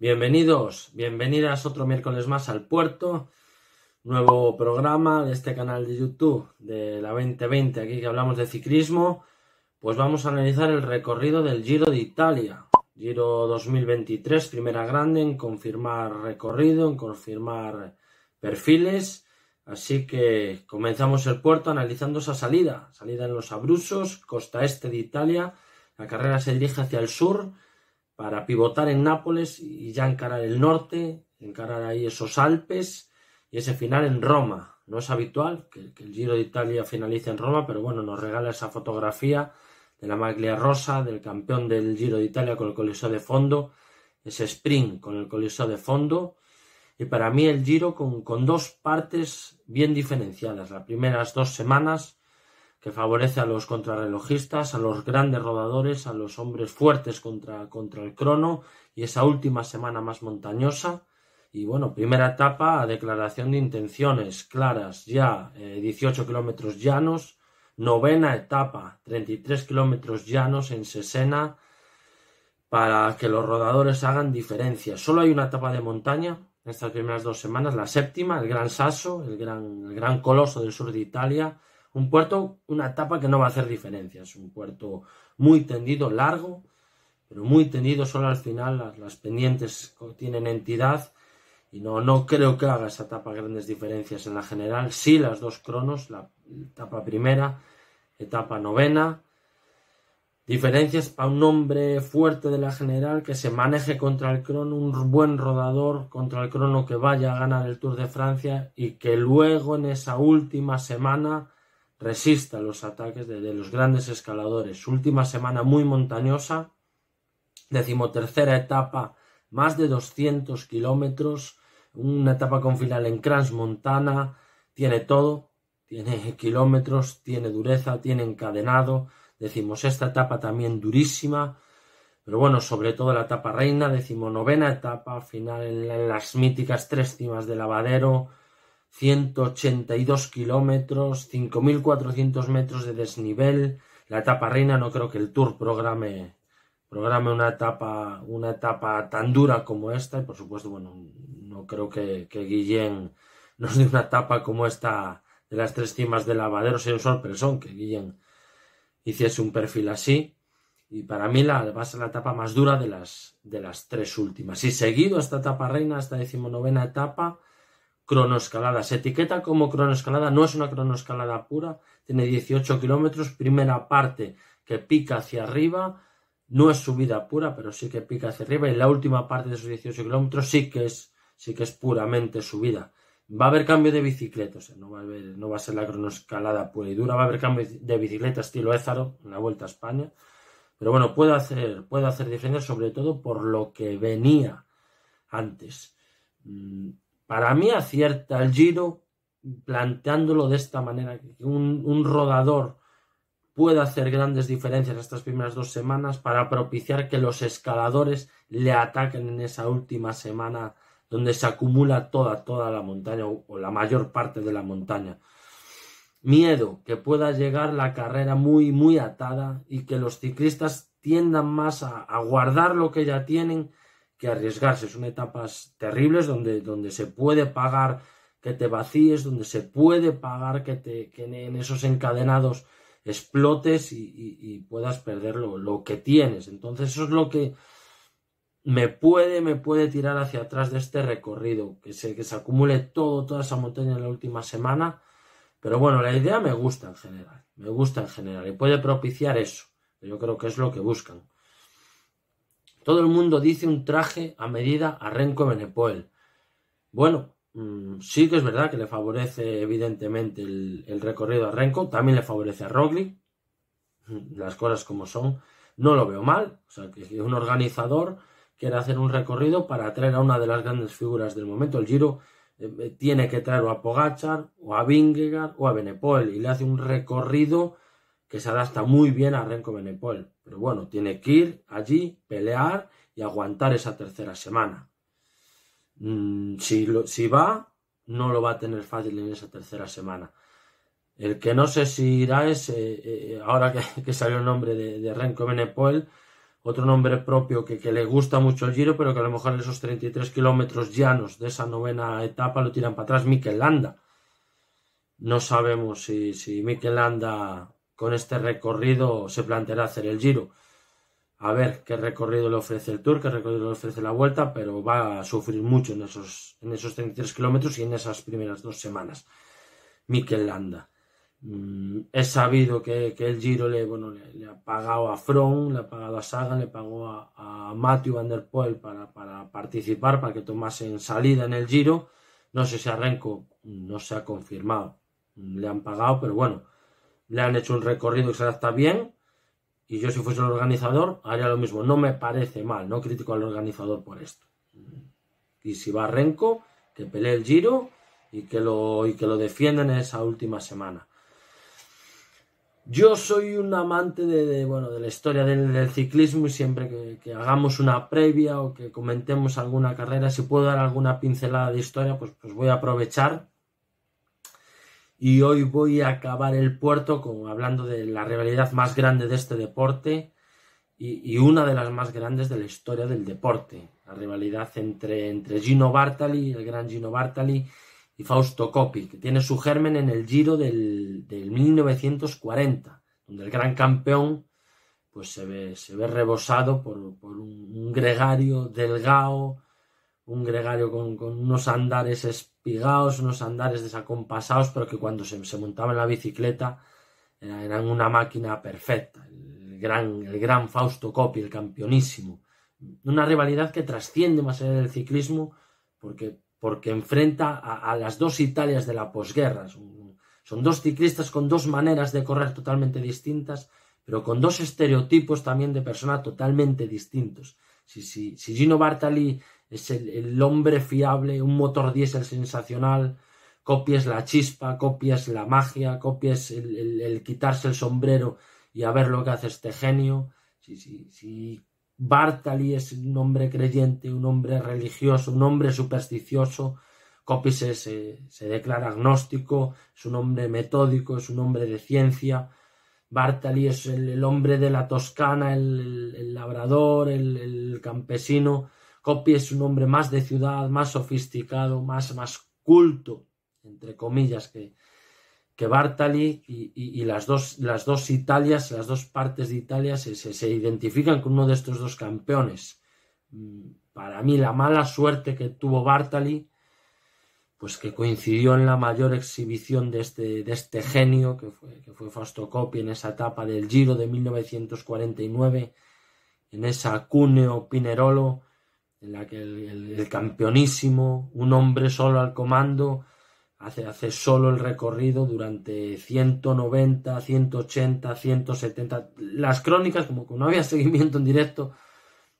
Bienvenidos, bienvenidas otro miércoles más al puerto. Nuevo programa de este canal de YouTube de la 2020, aquí que hablamos de ciclismo. Pues vamos a analizar el recorrido del Giro de Italia. Giro 2023, primera grande en confirmar recorrido, en confirmar perfiles. Así que comenzamos el puerto analizando esa salida. Salida en los Abruzos, costa este de Italia. La carrera se dirige hacia el sur para pivotar en Nápoles y ya encarar el norte, encarar ahí esos Alpes y ese final en Roma. No es habitual que, el Giro de Italia finalice en Roma, pero bueno, nos regala esa fotografía de la maglia rosa, del campeón del Giro de Italia con el coliseo de fondo, ese sprint con el coliseo de fondo, y para mí el Giro con, con dos partes bien diferenciadas. Las primeras dos semanas que favorece a los contrarrelojistas, a los grandes rodadores, a los hombres fuertes contra, contra el crono y esa última semana más montañosa. Y bueno, primera etapa a declaración de intenciones claras, ya 18 eh, kilómetros llanos, novena etapa, 33 kilómetros llanos en Sesena para que los rodadores hagan diferencia. Solo hay una etapa de montaña en estas primeras dos semanas, la séptima, el Gran Sasso, el gran, el gran coloso del sur de Italia, un puerto, una etapa que no va a hacer diferencias... un puerto muy tendido, largo, pero muy tendido. Solo al final las, pendientes tienen entidad. Y no, no creo que haga esa etapa grandes diferencias en la general. Sí, las dos cronos, la etapa primera, etapa novena. Diferencias para un hombre fuerte de la general que se maneje contra el crono, un buen rodador contra el crono que vaya a ganar el Tour de Francia y que luego en esa última semana resista los ataques de, los grandes escaladores. Última semana muy montañosa, decimotercera etapa, más de 200 kilómetros, una etapa con final en Transmontana. tiene todo, tiene kilómetros, tiene dureza, tiene encadenado, decimos esta etapa también durísima, pero bueno, sobre todo la etapa reina, decimonovena etapa, final en, las míticas tres cimas del Lavadero, 182 kilómetros, 5.400 metros de desnivel. La etapa reina, no creo que el Tour programe, programe una, etapa, una etapa tan dura como esta. Y por supuesto, bueno, no creo que, que Guillén nos dé una etapa como esta de las tres cimas del lavadero. Sería un sorpresón que Guillén hiciese un perfil así. Y para mí la, va a ser la etapa más dura de las, de las tres últimas. Y seguido esta etapa reina, esta decimonovena etapa, cronoescalada. Se etiqueta como cronoescalada, no es una cronoescalada pura, tiene 18 kilómetros, primera parte que pica hacia arriba, no es subida pura, pero sí que pica hacia arriba, y la última parte de esos 18 kilómetros sí que es, sí que es puramente subida. Va a haber cambio de bicicleta, no va, a no va a ser la cronoescalada pura y dura, va a haber cambio de bicicleta estilo Ézaro, en la Vuelta a España, pero bueno, puede hacer, puede hacer diferencia sobre todo por lo que venía antes mm, para mí acierta el giro planteándolo de esta manera, que un, rodador pueda hacer grandes diferencias en estas primeras dos semanas para propiciar que los escaladores le ataquen en esa última semana donde se acumula toda, toda la montaña o la mayor parte de la montaña. Miedo, que pueda llegar la carrera muy, muy atada y que los ciclistas tiendan más a, a guardar lo que ya tienen que arriesgarse. Son etapas terribles donde, donde se puede pagar que te vacíes, donde se puede pagar que, te, en esos encadenados explotes y, puedas perder lo, que tienes. Entonces eso es lo que me puede, me puede tirar hacia atrás de este recorrido, que se, que se acumule todo, toda esa montaña en la última semana. Pero bueno, la idea me gusta en general, me gusta en general y puede propiciar eso. Yo creo que es lo que buscan. Todo el mundo dice un traje a medida a Renko Benepoel. Bueno, mm, sí que es verdad que le favorece evidentemente el, recorrido a Renko, también le favorece a Roglic, las cosas como son. No lo veo mal, o sea, que un organizador quiere hacer un recorrido para atraer a una de las grandes figuras del momento. El Giro eh, eh, tiene que traer o a Pogachar, o a Vingegaard, o a Benepoel, y le hace un recorrido que se adapta muy bien a Renko Benepol. Pero bueno, tiene que ir allí, pelear y aguantar esa tercera semana. Mm, si, va, no lo va a tener fácil en esa tercera semana. El que no sé si irá es, eh, eh, ahora que, salió el nombre de, Renko Benepol, otro nombre propio que, le gusta mucho el giro, pero que a lo mejor en esos 33 kilómetros llanos de esa novena etapa lo tiran para atrás, Mikel Landa. No sabemos si, si Mikel Landa con este recorrido se planteará hacer el Giro. A ver qué recorrido le ofrece el Tour, qué recorrido le ofrece la Vuelta, pero va a sufrir mucho en esos, en esos 33 kilómetros y en esas primeras dos semanas. Mikel Landa. Mm, es sabido que, el Giro le, bueno, le, ha pagado a Fromm, le ha pagado a Sagan, le pagó a, a Matthew Van Der Poel para, para participar, para que tomasen salida en el Giro. No sé si arranco, no se ha confirmado. Le han pagado, pero bueno, le han hecho un recorrido que se adapta bien. Y yo, si fuese el organizador, haría lo mismo. No me parece mal, no critico al organizador por esto. Y si va Renko, que pelee el giro y que lo, y que lo defiendan en esa última semana. Yo soy un amante de, bueno, de la historia del, ciclismo y siempre que, hagamos una previa o que comentemos alguna carrera, si puedo dar alguna pincelada de historia, pues, pues voy a aprovechar y hoy voy a acabar el puerto con, hablando de la rivalidad más grande de este deporte y, una de las más grandes de la historia del deporte. La rivalidad entre, entre Gino Bartali, el gran Gino Bartali, y Fausto Coppi, que tiene su germen en el Giro del, del 1940, donde el gran campeón pues se ve, se ve rebosado por, por un, un, gregario delgado, un gregario con, unos andares espigados, unos andares desacompasados, pero que cuando se, montaba en la bicicleta eran, una máquina perfecta. El gran, el gran Fausto Coppi, el campeonísimo. Una rivalidad que trasciende más allá del ciclismo porque, porque enfrenta a, las dos Italias de la posguerra. Son, dos ciclistas con dos maneras de correr totalmente distintas, pero con dos estereotipos también de persona totalmente distintos. si, si, Gino Bartali es el, hombre fiable, un motor diésel sensacional, copias la chispa, copias la magia, copias el, quitarse el sombrero y a ver lo que hace este genio. Si, si, si Bartali es un hombre creyente, un hombre religioso, un hombre supersticioso, Copy eh, se, declara agnóstico, es un hombre metódico, es un hombre de ciencia. Bartali es el, hombre de la Toscana, el, labrador, el, campesino. Coppi es un hombre más de ciudad, más sofisticado, más, más culto, entre comillas, que, que Bartali y, y, las, dos, las dos Italias, las dos partes de Italia se, identifican con uno de estos dos campeones. Mm, para mí la mala suerte que tuvo Bartali, pues que coincidió en la mayor exhibición de este, de este genio, que fue, que fue Fausto Coppi en esa etapa del Giro de 1949, en esa Cuneo Pinerolo, en la que el, campeonísimo, un hombre solo al comando, hace, hace solo el recorrido durante 190, 180, 170. Las crónicas, como que no había seguimiento en directo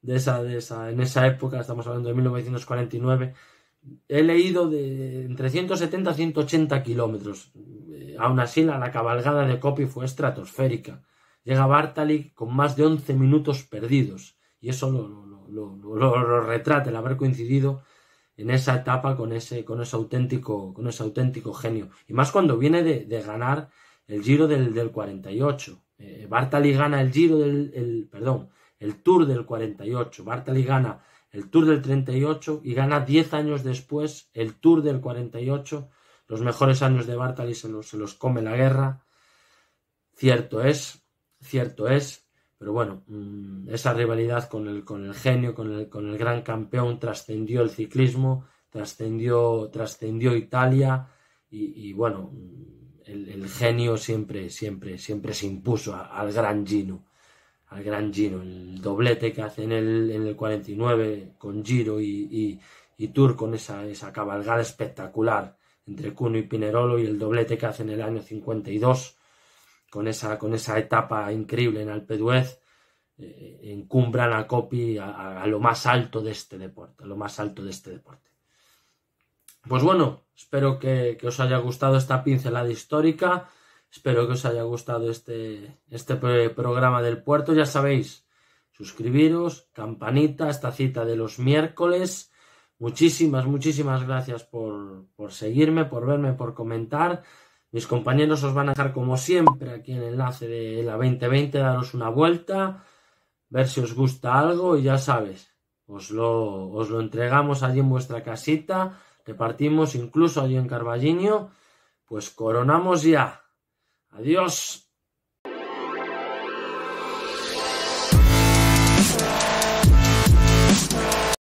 de esa, de esa, en esa época, estamos hablando de 1949, he leído de entre 170 y 180 kilómetros. Eh, aún así, la, cabalgada de Copy fue estratosférica. Llega Bartali con más de 11 minutos perdidos. Y eso lo lo, retrata el haber coincidido en esa etapa con ese, con ese, auténtico, con ese auténtico genio. Y más cuando viene de, ganar el Giro del, del 48. Eh, Bartali gana el Giro del, perdón, el Tour del 48. Bartali gana el Tour del 38 y gana 10 años después el Tour del 48. Los mejores años de Bartali se los, se los come la guerra. Cierto es, cierto es, pero bueno, mm, esa rivalidad con el, con el genio, con el, gran campeón, trascendió el ciclismo, trascendió, trascendió Italia y, bueno, mm, el, genio siempre, siempre, siempre se impuso al gran Gino, al gran Gino, el doblete que hace en el, en el 49 con Giro y, y, Tour con esa, esa cabalgada espectacular entre Cuno y Pinerolo y el doblete que hace en el año 52 con esa, con esa etapa increíble en Alpeduez, eh, encumbran a Copy a, lo más alto de este deporte, lo más alto de este deporte. Pues bueno, espero que, os haya gustado esta pincelada histórica, espero que os haya gustado este, este programa del puerto, ya sabéis, suscribiros, campanita, esta cita de los miércoles. Muchísimas, muchísimas gracias por, por seguirme, por verme, por comentar. Mis compañeros os van a dejar como siempre aquí en el enlace de la 2020, daros una vuelta, ver si os gusta algo y ya sabes, os lo, os lo entregamos allí en vuestra casita, repartimos incluso allí en Carballiño, pues coronamos ya. Adiós.